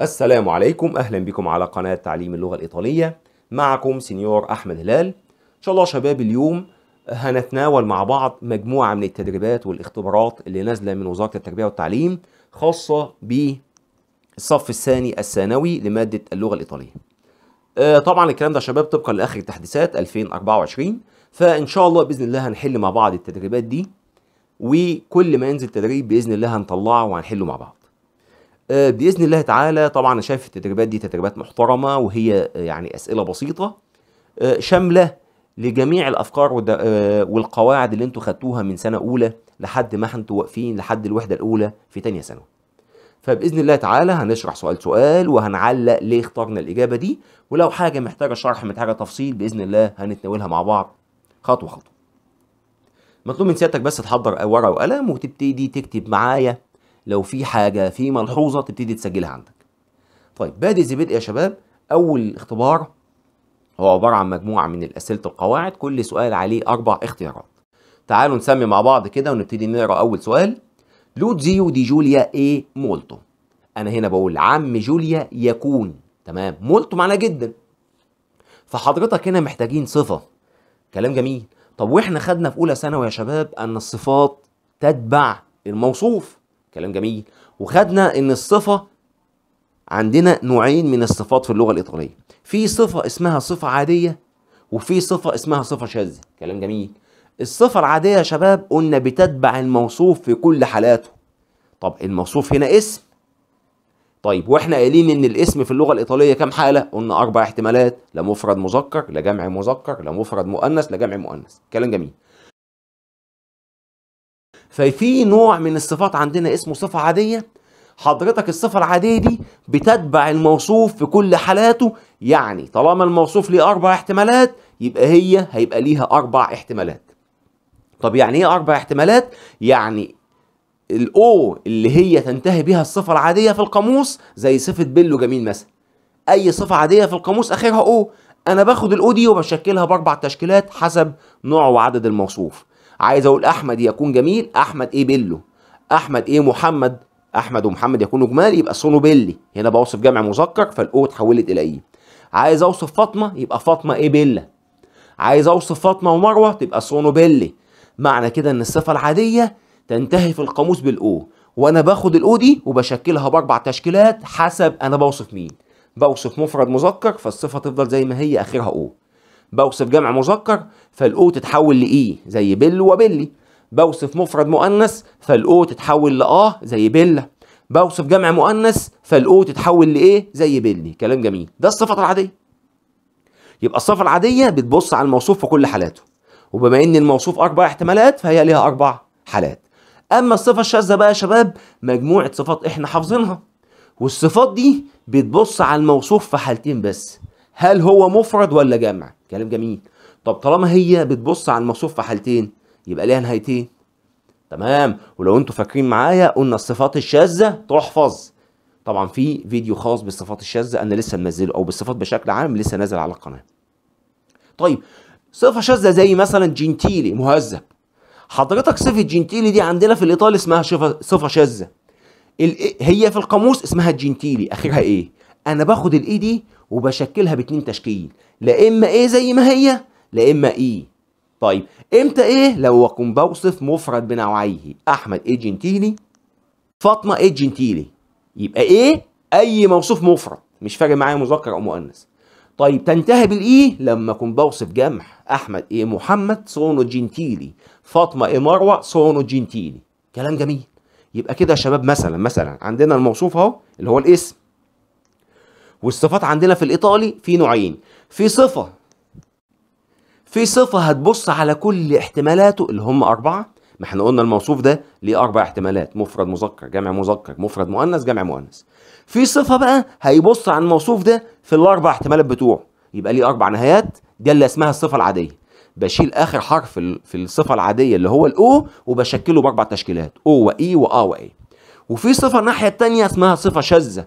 السلام عليكم أهلا بكم على قناة تعليم اللغة الإيطالية معكم سينيور أحمد هلال إن شاء الله شباب اليوم هنتناول مع بعض مجموعة من التدريبات والاختبارات اللي نازلة من وزارة التربية والتعليم خاصة بالصف الثاني الثانوي لمادة اللغة الإيطالية آه، طبعا الكلام ده شباب طبقا لاخر التحديثات 2024 فان شاء الله باذن الله هنحل مع بعض التدريبات دي وكل ما ينزل تدريب باذن الله هنطلعه وهنحله مع بعض آه، باذن الله تعالى طبعا انا شايف التدريبات دي تدريبات محترمه وهي آه، يعني اسئله بسيطه آه، شامله لجميع الافكار والقواعد اللي انتم خدتوها من سنه اولى لحد ما انتم واقفين لحد الوحده الاولى في ثانيه ثانوي فباذن الله تعالى هنشرح سؤال سؤال وهنعلق ليه اخترنا الاجابه دي ولو حاجه محتاجه شرح محتاجه تفصيل باذن الله هنتناولها مع بعض خطوه خطوه مطلوب من سيادتك بس تحضر ورقه وقلم وتبتدي تكتب معايا لو في حاجه في ملحوظه تبتدي تسجلها عندك طيب بادئ ذي بدء يا شباب اول اختبار هو عباره عن مجموعه من الاسئله القواعد كل سؤال عليه اربع اختيارات تعالوا نسمي مع بعض كده ونبتدي نقرا اول سؤال لودزيو دي جوليا ايه مولتو انا هنا بقول عم جوليا يكون تمام مولتو معناه جدا فحضرتك هنا محتاجين صفه كلام جميل طب واحنا خدنا في اولى ثانوي يا شباب ان الصفات تتبع الموصوف كلام جميل وخدنا ان الصفه عندنا نوعين من الصفات في اللغه الايطاليه في صفه اسمها صفه عاديه وفي صفه اسمها صفه شاذه كلام جميل الصفه العاديه يا شباب قلنا بتتبع الموصوف في كل حالاته طب الموصوف هنا اسم طيب واحنا قايلين ان الاسم في اللغه الايطاليه كام حاله قلنا اربع احتمالات لا مفرد مذكر لا جمع مذكر لا مفرد مؤنث لا جمع مؤنث كلام جميل ففي نوع من الصفات عندنا اسمه صفة عادية حضرتك الصفة العادية دي بتتبع الموصوف في كل حالاته يعني طالما الموصوف ليه أربع احتمالات يبقى هي هيبقى ليها أربع احتمالات طب يعني ايه أربع احتمالات؟ يعني الأو اللي هي تنتهي بها الصفة العادية في القاموس زي صفة بيلو جميل مثلا أي صفة عادية في القاموس آخرها أو أنا باخد الأو دي وبشكلها بأربع تشكيلات حسب نوع وعدد الموصوف عايز اقول احمد يكون جميل احمد ايه بيلو احمد ايه محمد احمد ومحمد يكونوا جمال يبقى سونو بيلي هنا بوصف جمع مذكر فالاو اتحولت الى ايه عايز اوصف فاطمه يبقى فاطمه ايه بيلا عايز اوصف فاطمه ومروه تبقى سونو بيلي معنى كده ان الصفه العاديه تنتهي في القاموس بالاو وانا باخد الاو دي وبشكلها باربع تشكيلات حسب انا بوصف مين بوصف مفرد مذكر فالصفه تفضل زي ما هي اخرها او بوصف جمع مذكر فالأو تتحول لإي زي بل وبلي بوصف مفرد مؤنث فالأو تتحول لآه زي بلة بوصف جمع مؤنث فالأو تتحول لإيه زي بلي كلام جميل ده الصفات العادية يبقى الصفة العادية بتبص على الموصوف في كل حالاته وبما إن الموصوف أربع احتمالات فهي ليها أربع حالات أما الصفة الشاذة بقى يا شباب مجموعة صفات إحنا حافظينها والصفات دي بتبص على الموصوف في حالتين بس هل هو مفرد ولا جمع كلام جميل طب طالما هي بتبص على الموصوف في حالتين يبقى ليها نهايتين تمام ولو انتوا فاكرين معايا قلنا الصفات الشاذه تحفظ طبعا في فيديو خاص بالصفات الشاذه انا لسه منزله او بالصفات بشكل عام لسه نازل على القناه طيب صفه شاذه زي مثلا جنتيلي مهذب حضرتك صفه جنتيلي دي عندنا في الايطالي اسمها صفه شاذه هي في القاموس اسمها جنتيلي اخرها ايه انا باخد الاي دي وبشكلها باتنين تشكيل لا اما ايه زي ما هي لا اما ايه طيب امتى ايه لو اكون بوصف مفرد بنوعيه احمد ايه جنتيلي فاطمه ايه جنتيلي يبقى ايه اي موصوف مفرد مش فارق معايا مذكر او مؤنث طيب تنتهي بالاي e لما اكون بوصف جمع احمد ايه محمد صونو جنتيلي فاطمه ايه مروه صونو جنتيلي كلام جميل يبقى كده يا شباب مثلا مثلا عندنا الموصوف اهو اللي هو الاسم والصفات عندنا في الايطالي في نوعين في صفه في صفه هتبص على كل احتمالاته اللي هم اربعه ما احنا قلنا الموصوف ده ليه اربع احتمالات مفرد مذكر جمع مذكر مفرد مؤنث جمع مؤنث في صفه بقى هيبص على الموصوف ده في الاربع احتمالات بتوعه يبقى ليه اربع نهايات دي اللي اسمها الصفه العاديه بشيل اخر حرف في الصفه العاديه اللي هو الاو وبشكله باربع تشكيلات او واي واه واي وفي صفه الناحيه الثانيه اسمها صفه شاذه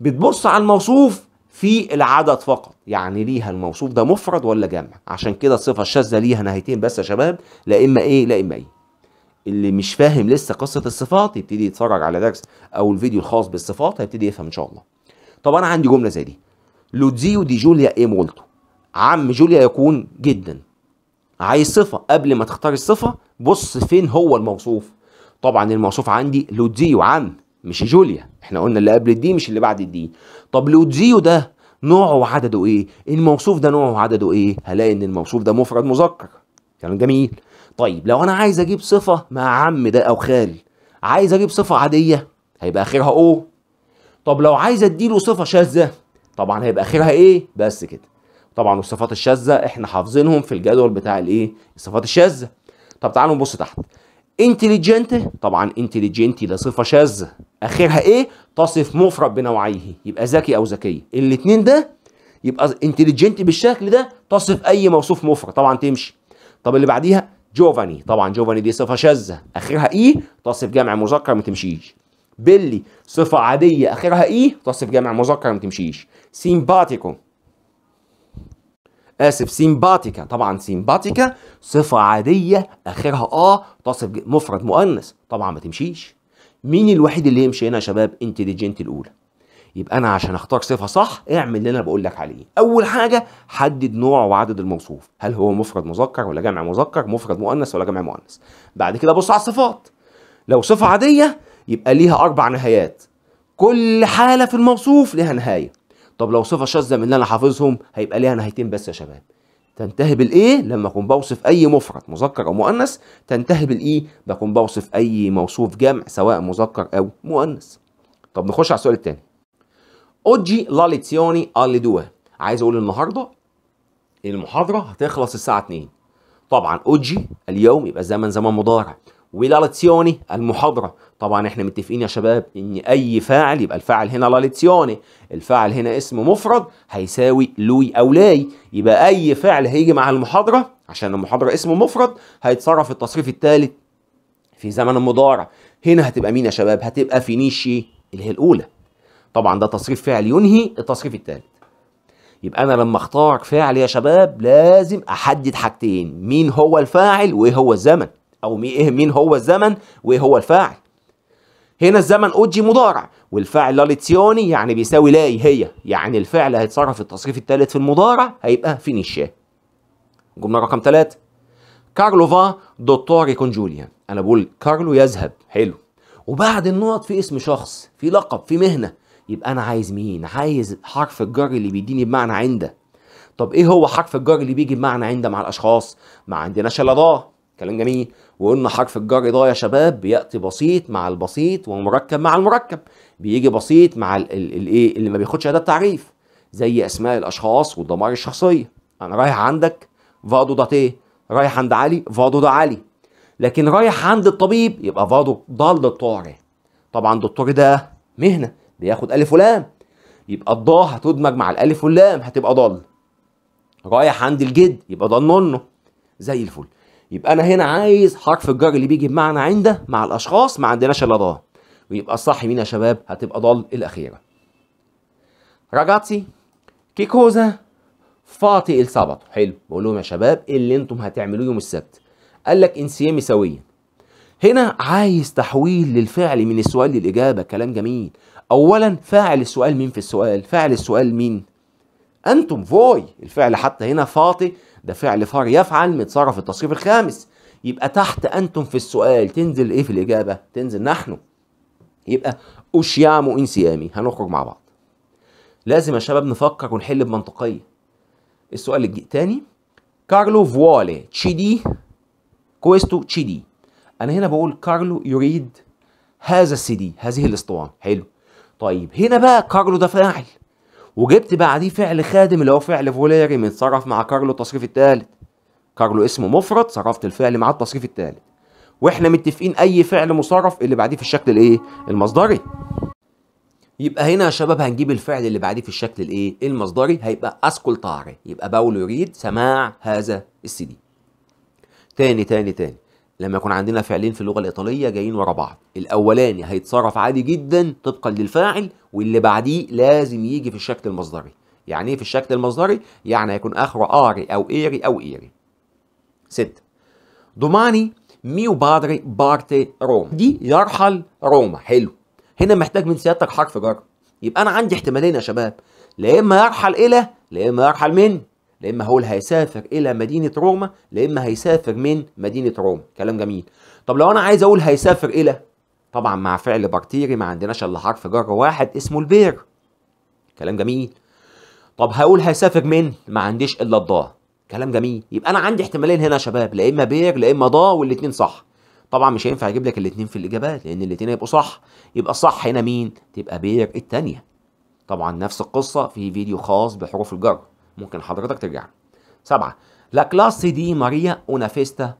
بتبص على الموصوف في العدد فقط يعني ليها الموصوف ده مفرد ولا جمع عشان كده الصفه الشاذه ليها نهايتين بس يا شباب لا اما ايه لا اما ايه اللي مش فاهم لسه قصه الصفات يبتدي يتفرج على درس او الفيديو الخاص بالصفات هيبتدي يفهم ان شاء الله طب انا عندي جمله زي دي لودزيو دي جوليا ايه مولتو عم جوليا يكون جدا عايز صفه قبل ما تختار الصفه بص فين هو الموصوف طبعا الموصوف عندي لودزيو عم مش جوليا احنا قلنا اللي قبل الدي مش اللي بعد الدي طب لوتزيو ده نوعه وعدده ايه الموصوف ده نوعه وعدده ايه هلاقي ان الموصوف ده مفرد مذكر كلام يعني جميل طيب لو انا عايز اجيب صفه مع عم ده او خال عايز اجيب صفه عاديه هيبقى اخرها او طب لو عايز اديله صفه شاذه طبعا هيبقى اخرها ايه بس كده طبعا الصفات الشاذه احنا حافظينهم في الجدول بتاع الايه الصفات الشاذه طب تعالوا نبص تحت انتليجنت طبعا انتليجنتي ده صفه شاذه اخرها ايه تصف مفرد بنوعيه يبقى ذكي او ذكيه الاثنين ده يبقى انتليجنت بالشكل ده تصف اي موصوف مفرد طبعا تمشي طب اللي بعديها جوفاني طبعا جوفاني دي صفه شاذه اخرها ايه تصف جمع مذكر ما تمشيش بيلي صفه عاديه اخرها ايه تصف جمع مذكر ما تمشيش سيمباتيكو اسف سيمباتيكا طبعا سيمباتيكا صفه عاديه اخرها اه تصف مفرد مؤنث طبعا ما تمشيش مين الوحيد اللي يمشي هنا يا شباب انتليجنت الاولى يبقى انا عشان اختار صفه صح اعمل اللي انا بقول لك عليه اول حاجه حدد نوع وعدد الموصوف هل هو مفرد مذكر ولا جمع مذكر مفرد مؤنث ولا جمع مؤنث بعد كده بص على الصفات لو صفه عاديه يبقى ليها اربع نهايات كل حاله في الموصوف لها نهايه طب لو صفه شاذه من اللي انا حافظهم هيبقى ليها نهايتين بس يا شباب تنتهي بالايه لما اكون بوصف اي مفرد مذكر او مؤنث تنتهي بالايه بكون بوصف اي موصوف جمع سواء مذكر او مؤنث طب نخش على السؤال الثاني اوجي لا ليزيوني alle دو عايز اقول النهارده المحاضره هتخلص الساعه 2 طبعا اوجي اليوم يبقى زمن زمن مضارع ولا ليزيوني المحاضره طبعا احنا متفقين يا شباب ان اي فاعل يبقى الفاعل هنا لاليتسيوني الفاعل هنا اسم مفرد هيساوي لوي او لاي يبقى اي فعل هيجي مع المحاضره عشان المحاضره اسم مفرد هيتصرف التصريف الثالث في زمن المضارع هنا هتبقى مين يا شباب هتبقى فينيشي اللي هي الاولى طبعا ده تصريف فعل ينهي التصريف الثالث يبقى انا لما اختار فعل يا شباب لازم احدد حاجتين مين هو الفاعل وايه هو الزمن او إيه، مين هو الزمن وايه هو الفاعل هنا الزمن اوجي مضارع والفعل لاليتسيوني يعني بيساوي لاي هي يعني الفعل هيتصرف التصريف الثالث في المضارع هيبقى فينيشيه جمله رقم ثلاثة كارلو فا دوتوري يكون جوليا انا بقول كارلو يذهب حلو وبعد النقط في اسم شخص في لقب في مهنه يبقى انا عايز مين عايز حرف الجر اللي بيديني بمعنى عنده طب ايه هو حرف الجر اللي بيجي بمعنى عنده مع الاشخاص ما عندناش الا ضاه كلام جميل وقلنا حرف الجر ده يا شباب بياتي بسيط مع البسيط ومركب مع المركب بيجي بسيط مع الايه اللي ما بياخدش اداه تعريف زي اسماء الاشخاص والضمائر الشخصيه انا رايح عندك فادو ده تيه رايح عند علي فادو ده علي لكن رايح عند الطبيب يبقى فادو ضال للطارئ طبعا دكتور ده مهنه بياخد الف ولام يبقى الضاء هتدمج مع الالف واللام هتبقى ضال رايح عند الجد يبقى نونو زي الفل يبقى انا هنا عايز حرف الجر اللي بيجي بمعنى عنده مع الاشخاص ما عندناش الا ده ويبقى الصح مين يا شباب هتبقى ضال الاخيره راجاتسي كي كوزا فاتي السبت حلو بقول لهم يا شباب ايه اللي انتم هتعملوه يوم السبت قال لك انسيامي سويا هنا عايز تحويل للفعل من السؤال للاجابه كلام جميل اولا فاعل السؤال مين في السؤال فاعل السؤال مين انتم فوي الفعل حتى هنا فاطي ده فعل فار يفعل متصرف التصريف الخامس يبقى تحت انتم في السؤال تنزل ايه في الاجابه تنزل نحن يبقى اشيام انسيامي هنخرج مع بعض لازم يا شباب نفكر ونحل بمنطقيه السؤال تاني كارلو فوالي تشيدي كويستو تشيدي انا هنا بقول كارلو يريد هذا السي دي هذه الاسطوانه حلو طيب هنا بقى كارلو ده فاعل وجبت بعديه فعل خادم اللي هو فعل فوليري متصرف مع كارلو التصريف الثالث كارلو اسمه مفرد صرفت الفعل مع التصريف الثالث واحنا متفقين اي فعل مصرف اللي بعديه في الشكل الايه المصدري يبقى هنا يا شباب هنجيب الفعل اللي بعديه في الشكل الايه المصدري هيبقى اسكولتاري يبقى باولو يريد سماع هذا السي دي تاني تاني تاني لما يكون عندنا فعلين في اللغه الايطاليه جايين ورا بعض الاولاني هيتصرف عادي جدا طبقا للفاعل واللي بعديه لازم يجي في الشكل المصدري يعني ايه في الشكل المصدري يعني هيكون اخره اري او ايري او ايري ست دوماني ميو بادري بارتي روما دي يرحل روما حلو هنا محتاج من سيادتك حرف جر يبقى انا عندي احتمالين يا شباب لا اما يرحل الى لا اما يرحل من لا اما هقول هيسافر الى مدينه روما لا اما هيسافر من مدينه روما كلام جميل طب لو انا عايز اقول هيسافر الى طبعا مع فعل بكتيري ما عندناش الا حرف جر واحد اسمه البير كلام جميل طب هقول هيسافر من ما عنديش الا الضاء كلام جميل يبقى انا عندي احتمالين هنا يا شباب لا اما بير لا اما ضاء والاثنين صح طبعا مش هينفع اجيب لك الاثنين في الاجابات لان الاثنين هيبقوا صح يبقى صح هنا مين تبقى بير الثانيه طبعا نفس القصه في فيديو خاص بحروف الجر ممكن حضرتك ترجع سبعة لا كلاس دي ماريا اونا فيستا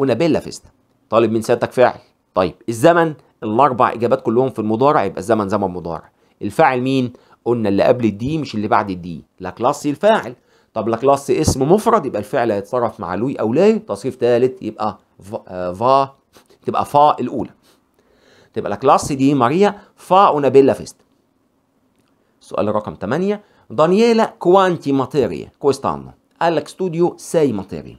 اونا بيلا فيستا طالب من سيادتك فعل طيب الزمن الاربع اجابات كلهم في المضارع يبقى الزمن زمن مضارع الفاعل مين قلنا اللي قبل الدي مش اللي بعد الدي لا كلاس الفاعل طب لا كلاس اسم مفرد يبقى الفعل هيتصرف مع لوي او لاي تصريف ثالث يبقى آه، فا, تبقى فا الاولى تبقى لا كلاس دي ماريا فا اونا بيلا فيستا السؤال رقم 8 دانييلا كوانتي ماتيريا كويستانو قال لك استوديو ساي ماتيريا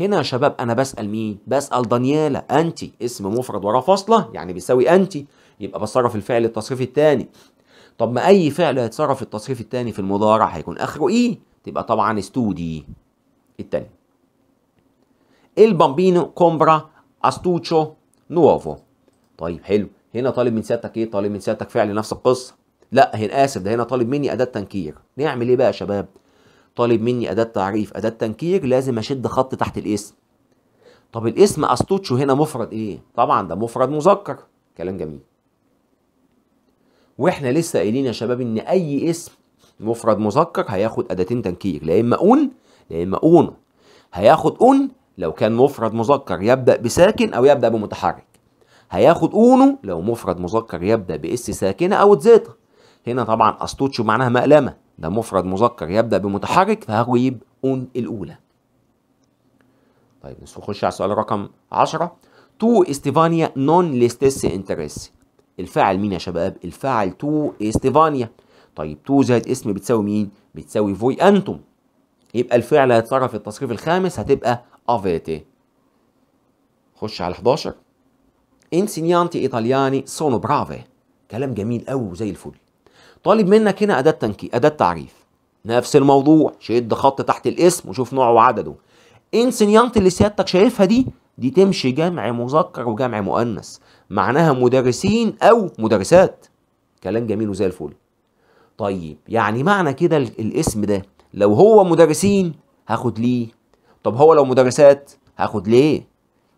هنا يا شباب انا بسال مين بسال دانييلا انت اسم مفرد وراه فاصله يعني بيساوي انت يبقى بصرف الفعل التصريف الثاني طب ما اي فعل هيتصرف التصريف الثاني في المضارع هيكون اخره ايه تبقى طبعا استودي الثاني البامبينو كومبرا استوتشو نوفو طيب حلو هنا طالب من سيادتك ايه طالب من سيادتك فعل نفس القصه لا هنا اسف ده هنا طالب مني اداه تنكير نعمل ايه بقى يا شباب طالب مني اداه تعريف اداه تنكير لازم اشد خط تحت الاسم طب الاسم استوتشو هنا مفرد ايه طبعا ده مفرد مذكر كلام جميل واحنا لسه قايلين يا شباب ان اي اسم مفرد مذكر هياخد اداتين تنكير لا اما اون لا اما اون هياخد اون لو كان مفرد مذكر يبدا بساكن او يبدا بمتحرك هياخد اونو لو مفرد مذكر يبدا باس ساكنه او تزيتا هنا طبعا أسطوتشو معناها مقلمة ده مفرد مذكر يبدأ بمتحرك فهجيب أون الأولى طيب نخش على السؤال رقم 10 تو استيفانيا نون ليستس انتريس الفاعل مين يا شباب الفاعل تو استيفانيا طيب تو زائد اسم بتساوي مين بتساوي فوي انتم يبقى الفعل هيتصرف في التصريف الخامس هتبقى افيتي خش على 11 انسينيانتي ايطالياني سونو برافي كلام جميل قوي وزي الفل طالب منك هنا اداه تنكي اداه تعريف نفس الموضوع شد خط تحت الاسم وشوف نوعه وعدده ان صيانه اللي سيادتك شايفها دي دي تمشي جمع مذكر وجمع مؤنث معناها مدرسين او مدرسات كلام جميل وزي الفل طيب يعني معنى كده الاسم ده لو هو مدرسين هاخد ليه طب هو لو مدرسات هاخد ليه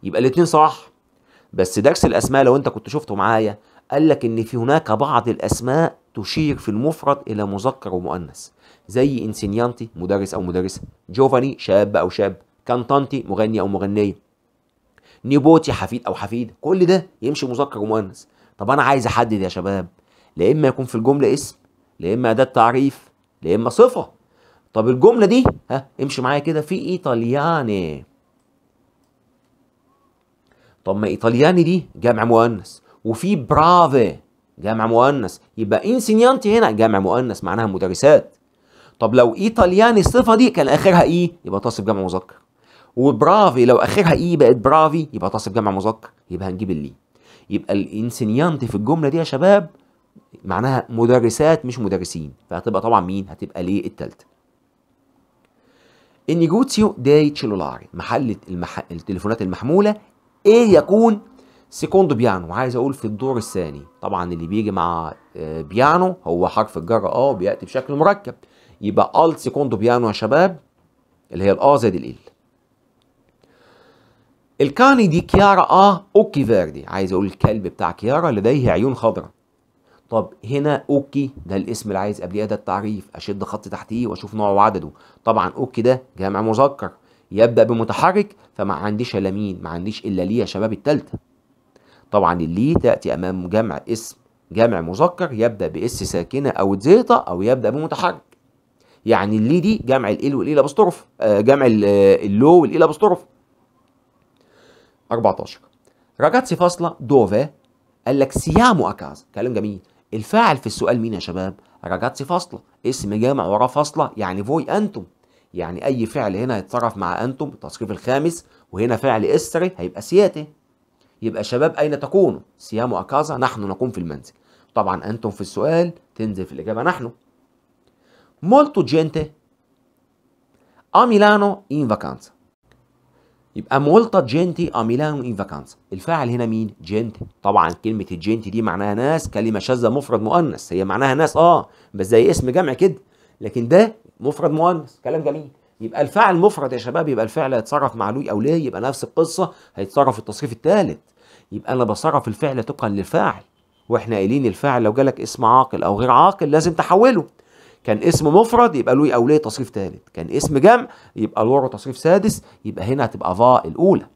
يبقى الاثنين صح بس درس الاسماء لو انت كنت شفته معايا قال لك ان في هناك بعض الاسماء تشير في المفرد إلى مذكر ومؤنث زي انسينيانتي مدرس أو مدرسة جوفاني شاب أو شاب كانتانتي مغني أو مغنية نيبوتي حفيد أو حفيد كل ده يمشي مذكر ومؤنث طب أنا عايز أحدد يا شباب لا إما يكون في الجملة اسم لا إما أداة تعريف لا إما صفة طب الجملة دي ها امشي معايا كده في إيطالياني طب ما إيطالياني دي جمع مؤنث وفي برافي جمع مؤنث يبقى انسينيانتي هنا جمع مؤنث معناها مدرسات طب لو ايطالياني الصفه دي كان اخرها اي يبقى تصف جمع مذكر وبرافي لو اخرها اي بقت برافي يبقى تصف جمع مذكر يبقى هنجيب اللي إيه؟ يبقى الانسينيانتي في الجمله دي يا شباب معناها مدرسات مش مدرسين فهتبقى طبعا مين هتبقى ليه الثالثه النيجوتيو داي تشيلولاري محل المح... التليفونات المحمولة ايه يكون سيكوندو بيانو عايز اقول في الدور الثاني طبعا اللي بيجي مع آه، بيانو هو حرف الجر اه بياتي بشكل مركب يبقى الت سيكوندو بيانو يا شباب اللي هي الاه زائد ال الكاني دي كيارا اه اوكي فيردي عايز اقول الكلب بتاع كيارا لديه عيون خضراء طب هنا اوكي ده الاسم اللي عايز قبليه ده التعريف اشد خط تحتيه واشوف نوعه وعدده طبعا اوكي ده جامع مذكر يبدا بمتحرك فما عنديش الا مين ما عنديش الا ليه يا شباب الثالثه طبعا اللي تأتي أمام جمع اسم جمع مذكر يبدأ بإس ساكنة أو زيطة أو يبدأ بمتحرك يعني اللي دي جمع الإل والإيلة e لابستروف آه، جمع آه، اللو والإيلة e لابستروف 14 راجاتسي فاصلة دوفا قال لك سيامو أكاز كلام جميل الفاعل في السؤال مين يا شباب؟ راجاتسي فاصلة اسم جامع وراه فاصلة يعني فوي أنتم يعني أي فعل هنا هيتصرف مع أنتم التصريف الخامس وهنا فعل إسري هيبقى سياتي يبقى شباب أين تكونوا؟ سيام أكازا نحن نقوم في المنزل طبعا أنتم في السؤال تنزل في الإجابة نحن مولتو جينتي اميلانو ميلانو in يبقى مولتا جينتي ا ميلانو ان فاكانسا الفاعل هنا مين جينتي طبعا كلمه الجينتي دي معناها ناس كلمه شاذه مفرد مؤنث هي معناها ناس اه بس زي اسم جمع كده لكن ده مفرد مؤنث كلام جميل يبقى الفاعل مفرد يا شباب يبقى الفعل هيتصرف مع لوي او ليه يبقى نفس القصه هيتصرف في التصريف الثالث يبقى انا بصرف الفعل طبقا للفاعل واحنا قايلين الفاعل لو جالك اسم عاقل او غير عاقل لازم تحوله كان اسم مفرد يبقى له اوليه تصريف ثالث كان اسم جمع يبقى له تصريف سادس يبقى هنا هتبقى فا الاولى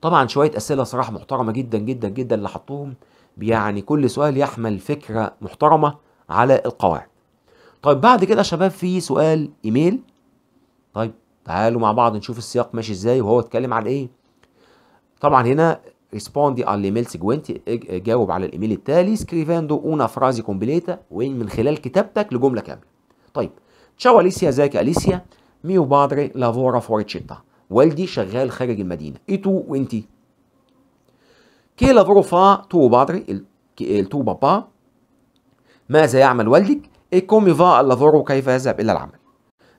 طبعا شويه اسئله صراحه محترمه جدا جدا جدا اللي حطوهم يعني كل سؤال يحمل فكره محترمه على القواعد طيب بعد كده يا شباب في سؤال ايميل طيب تعالوا مع بعض نشوف السياق ماشي ازاي وهو اتكلم عن ايه طبعا هنا ريسبوندي على الايميل سيجوينتي جاوب على الايميل التالي سكريفاندو اونا فرازي كومبليتا وين من خلال كتابتك لجمله كامله طيب تشاو اليسيا ازيك اليسيا ميو بادري لافورا فورتشيتا والدي شغال خارج المدينه اي تو وانتي كي لافورو فا تو بادري التو بابا ماذا يعمل والدك اي كومي فا لافورو كيف يذهب الى العمل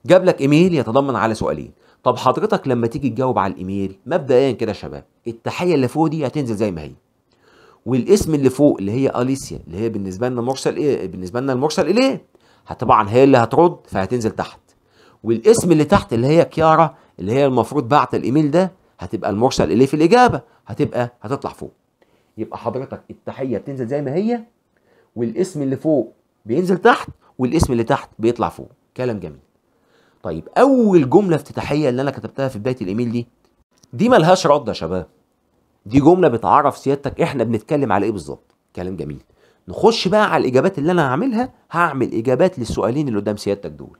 جاب لك ايميل يتضمن على سؤالين طب حضرتك لما تيجي تجاوب على الايميل مبدئيا كده يا شباب التحيه اللي فوق دي هتنزل زي ما هي والاسم اللي فوق اللي هي اليسيا اللي هي بالنسبه لنا مرسل ايه بالنسبه لنا المرسل اليه طبعا هي اللي هترد فهتنزل تحت والاسم اللي تحت اللي هي كيارا اللي هي المفروض بعت الايميل ده هتبقى المرسل اليه في الاجابه هتبقى هتطلع فوق يبقى حضرتك التحيه بتنزل زي ما هي والاسم اللي فوق بينزل تحت والاسم اللي تحت بيطلع فوق كلام جميل طيب اول جمله افتتاحيه اللي انا كتبتها في بدايه الايميل دي دي ملهاش رد يا شباب دي جمله بتعرف سيادتك احنا بنتكلم على ايه بالظبط كلام جميل نخش بقى على الاجابات اللي انا هعملها هعمل اجابات للسؤالين اللي قدام سيادتك دول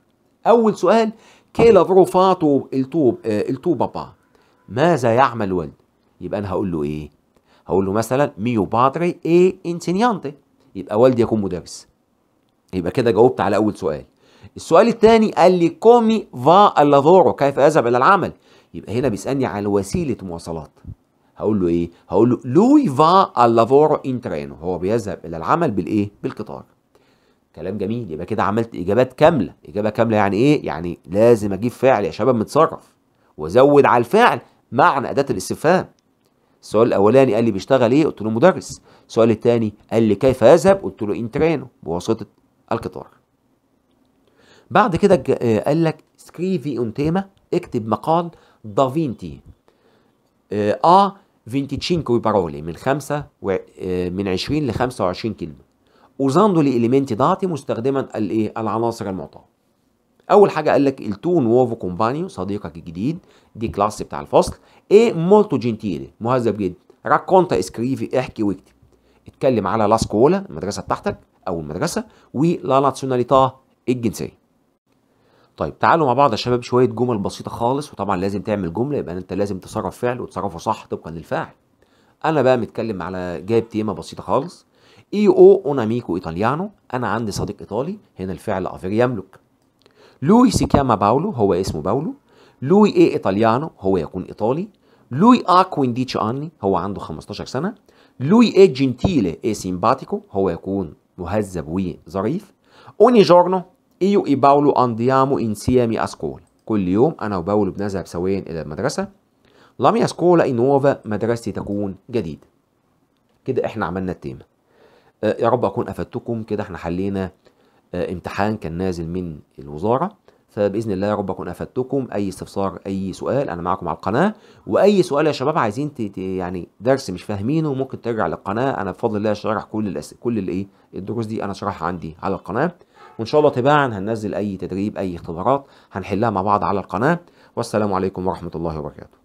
اول سؤال كي لافرو فاتو التوب التو بابا ماذا يعمل والدي يبقى انا هقول له ايه هقول له مثلا ميو بادري ايه انسينيانتي يبقى والدي يكون مدرس يبقى كده جاوبت على اول سؤال السؤال الثاني قال لي كومي فا اللادورو كيف يذهب الى العمل يبقى هنا بيسالني على وسيله مواصلات هقول له ايه هقول له لوي فا اللافورو ان ترينو هو بيذهب الى العمل بالايه بالقطار كلام جميل يبقى كده عملت اجابات كامله اجابه كامله يعني ايه يعني لازم اجيب فعل يا شباب متصرف وازود على الفعل معنى اداه الاستفهام السؤال الاولاني قال لي بيشتغل ايه قلت له مدرس السؤال الثاني قال لي كيف يذهب قلت له ان ترينو بواسطه القطار بعد كده آه، قال لك سكريفي اون تيما اكتب مقال دافينتي اه, آه فينتيتشينكو بارولي من خمسة و... آه من 20 ل 25 كلمة أوزاندو لإليمنتي داتي مستخدما الإيه العناصر المعطاة أول حاجة قال لك التو ووفو كومبانيو صديقك الجديد دي كلاس بتاع الفصل إيه مولتو جنتيلي مهذب جدا راكونتا اسكريفي احكي واكتب اتكلم على لا سكولا المدرسة بتاعتك أو المدرسة ولا ناسيوناليتا الجنسية طيب تعالوا مع بعض يا شباب شويه جمل بسيطه خالص وطبعا لازم تعمل جمله يبقى انت لازم تصرف فعل وتصرفه صح طبقا للفاعل انا بقى متكلم على جايب تيمه بسيطه خالص اي او اون اميكو ايطاليانو انا عندي صديق ايطالي هنا الفعل افير يملك لوي سي باولو هو اسمه باولو لوي اي ايطاليانو هو يكون ايطالي لوي ا كوينديتش اني هو عنده 15 سنه لوي اي جنتيلي اي سيمباتيكو هو يكون مهذب وظريف اوني جورنو ايو اي باولو انديامو insieme a كل يوم أنا وباولو بنذهب سويا إلى المدرسة. لامي اسكولا scuola نوفا مدرستي تكون جديدة. كده إحنا عملنا التيمة. آه، يا رب أكون أفدتكم كده إحنا حلينا آه، امتحان كان نازل من الوزارة. فباذن الله يا رب اكون افدتكم اي استفسار اي سؤال انا معاكم على القناه واي سؤال يا شباب عايزين يعني درس مش فاهمينه ممكن ترجع للقناه انا بفضل الله شارح كل الأس... كل الايه الدروس دي انا شرحها عندي على القناه وان شاء الله تباعا هننزل اي تدريب اي اختبارات هنحلها مع بعض على القناه والسلام عليكم ورحمه الله وبركاته